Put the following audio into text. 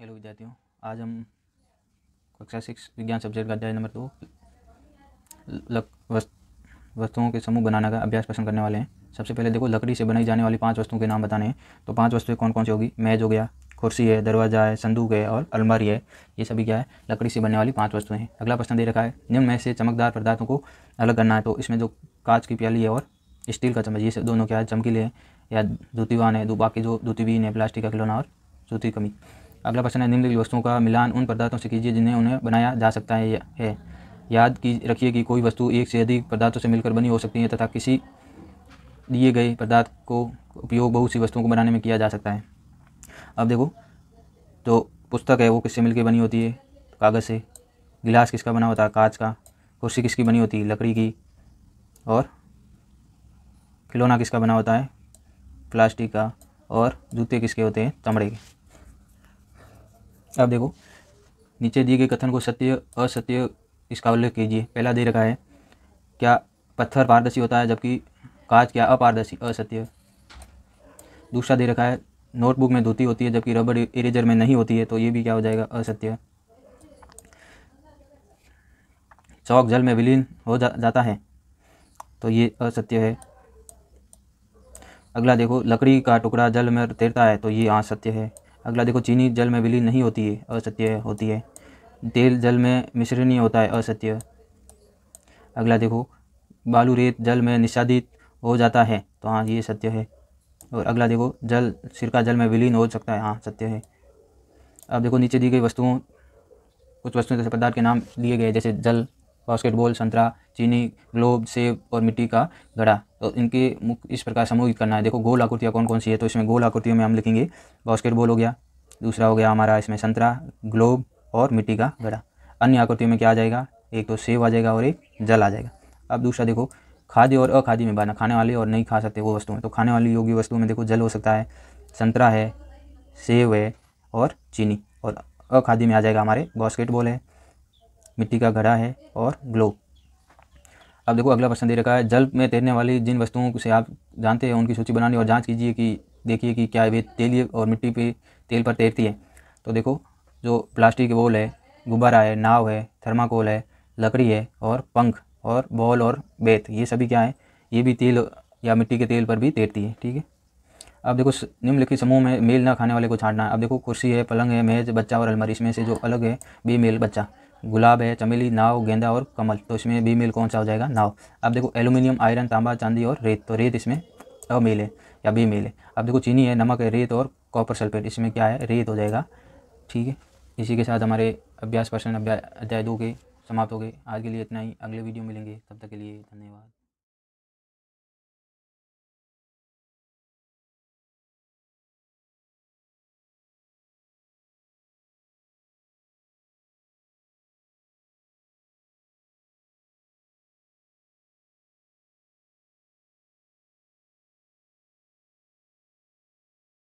Hello विद्यार्थियों आज हम कक्षा सिक्स विज्ञान सब्जेक्ट का अध्याय नंबर दो लक वस्तुओं के समूह बनाने का अभ्यास पसंद करने वाले हैं सबसे पहले देखो लकड़ी से बनाई जाने वाली पांच वस्तुओं के नाम बताने हैं तो पांच वस्तुएं कौन कौन सी होगी मेज हो गया कुर्सी है दरवाजा है संदूक है और अलमारी है ये सभी क्या है लकड़ी से बनने वाली पांच वस्तुएं हैं अगला प्रश्न दे रखा है निम्न में से चमकदार पदार्थों को अलग करना है तो इसमें जो कांच की प्याली है और स्टील का चम्मच ये सब दोनों क्या है चमकीले हैं या दूतीवान है बाकी जो दूतीवीन है प्लास्टिक का खिलौना और जूती कमी अगला प्रश्न है निम्नलिखित वस्तुओं का मिलान उन पदार्थों से कीजिए जिन्हें उन्हें बनाया जा सकता है, है। याद की रखिए कि कोई वस्तु एक से अधिक पदार्थों से मिलकर बनी हो सकती है तथा किसी दिए गए पदार्थ को उपयोग बहुत सी वस्तुओं को बनाने में किया जा सकता है अब देखो जो पुस्तक है वो किससे मिलकर बनी होती है कागज़ से गिलास किसका बना होता है कांच का कुर्सी किसकी बनी होती है लकड़ी की और खिलौना किसका बना होता है प्लास्टिक का और जूते किसके होते हैं चमड़े के अब देखो नीचे दिए गए कथन को सत्य असत्य इसका उल्लेख कीजिए पहला दे रखा है क्या पत्थर पारदर्शी होता है जबकि कांच क्या अपारदर्शी असत्य दूसरा दे रखा है नोटबुक में धोती होती है जबकि रबड़ इरेजर में नहीं होती है तो ये भी क्या हो जाएगा असत्य चौक जल में विलीन हो जा, जाता है तो ये असत्य है अगला देखो लकड़ी का टुकड़ा जल में तैरता है तो ये असत्य है अगला देखो चीनी जल में विलीन नहीं होती है असत्य होती है तेल जल में मिश्रणीय होता है असत्य अगला देखो बालू रेत जल में निषादित हो जाता है तो हाँ ये सत्य है और अगला देखो जल सिरका जल में विलीन हो सकता है हाँ सत्य है अब देखो नीचे दी गई वस्तुओं कुछ वस्तुओं जैसे पदार्थ के नाम लिए गए जैसे जल बास्केटबॉल संतरा चीनी ग्लोब सेब और मिट्टी का घड़ा तो इनके मुख्य इस प्रकार समूह करना है देखो गोल आकृतियाँ कौन कौन सी है तो इसमें गोल आकृतियों में हम लिखेंगे बास्केटबॉल हो गया दूसरा हो गया हमारा इसमें संतरा ग्लोब और मिट्टी का गड़ा अन्य आकृतियों में क्या आ जाएगा एक तो सेब आ जाएगा और एक जल आ जाएगा अब दूसरा देखो खाद्य और अखाद्य में बना खाने वाले और नहीं खा सकते वो वस्तुएं तो खाने वाली योग्य वस्तुओं में देखो जल हो सकता है संतरा है सेब है और चीनी और अखाद्य में आ जाएगा हमारे बास्केटबॉल है मिट्टी का घड़ा है और ग्लोब अब देखो अगला प्रश्न दे रखा है जल में तैरने वाली जिन वस्तुओं से आप जानते हैं उनकी सूची बनानी और जांच कीजिए कि देखिए कि क्या वे तेलिए और मिट्टी पे तेल पर तैरती है तो देखो जो प्लास्टिक बोल है गुब्बारा है नाव है थर्माकोल है लकड़ी है और पंख और बॉल और बेत ये सभी क्या है ये भी तेल या मिट्टी के तेल पर भी तैरती है ठीक है अब देखो निम्नलिखित समूह में मेल ना खाने वाले को छाटना है अब देखो कुर्सी है पलंग है मेज बच्चा और अलमारी इसमें से जो अलग है बेमेल बच्चा गुलाब है चमेली नाव गेंदा और कमल तो इसमें भी मेल कौन सा हो जाएगा नाव अब देखो एल्यूमिनियम आयरन तांबा चांदी और रेत तो रेत इसमें अमेल है या बी मेल है अब देखो चीनी है नमक है रेत और कॉपर सल्फेट इसमें क्या है रेत हो जाएगा ठीक है इसी के साथ हमारे अभ्यास प्रश्न अभ्यास अध्याय दो के समाप्त हो गए आज के लिए इतना ही अगले वीडियो मिलेंगे तब तक के लिए धन्यवाद